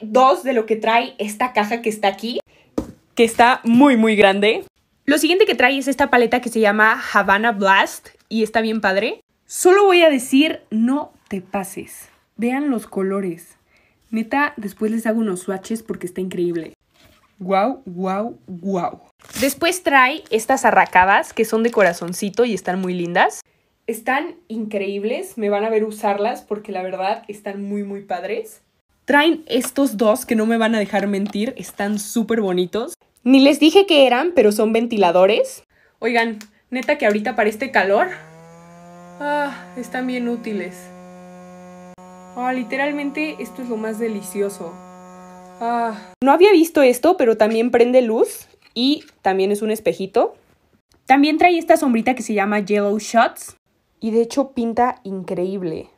dos de lo que trae esta caja que está aquí, que está muy, muy grande. Lo siguiente que trae es esta paleta que se llama Havana Blast y está bien padre. Solo voy a decir, no te pases. Vean los colores. Neta, después les hago unos swatches porque está increíble. Wow, wow, wow. Después trae estas arracadas que son de corazoncito y están muy lindas. Están increíbles, me van a ver usarlas porque la verdad están muy muy padres. Traen estos dos que no me van a dejar mentir, están súper bonitos. Ni les dije que eran, pero son ventiladores. Oigan, neta que ahorita para este calor... Ah, están bien útiles. Ah, literalmente esto es lo más delicioso. Ah. No había visto esto, pero también prende luz y también es un espejito. También trae esta sombrita que se llama Yellow Shots y de hecho pinta increíble.